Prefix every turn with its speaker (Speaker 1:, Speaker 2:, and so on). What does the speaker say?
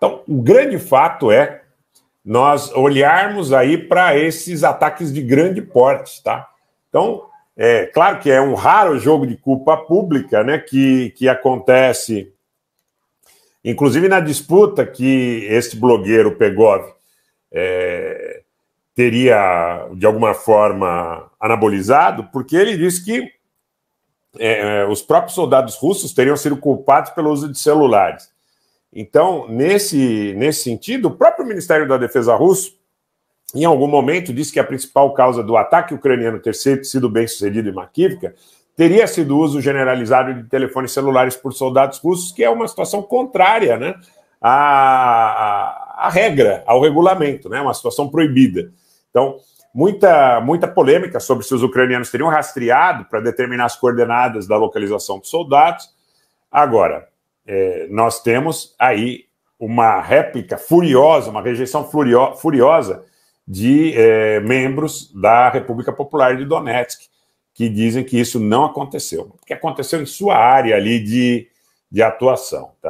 Speaker 1: Então, o grande fato é nós olharmos aí para esses ataques de grande porte, tá? Então, é claro que é um raro jogo de culpa pública, né, que, que acontece, inclusive na disputa que este blogueiro Pegov é, teria, de alguma forma, anabolizado, porque ele disse que é, é, os próprios soldados russos teriam sido culpados pelo uso de celulares. Então, nesse, nesse sentido, o próprio Ministério da Defesa russo, em algum momento, disse que a principal causa do ataque ucraniano ter sido bem sucedido em Makivka teria sido o uso generalizado de telefones celulares por soldados russos, que é uma situação contrária né, à, à, à regra, ao regulamento, né, uma situação proibida. Então, muita, muita polêmica sobre se os ucranianos teriam rastreado para determinar as coordenadas da localização dos soldados. Agora, é, nós temos aí uma réplica furiosa, uma rejeição furiosa de é, membros da República Popular de Donetsk, que dizem que isso não aconteceu, que aconteceu em sua área ali de, de atuação. Tá?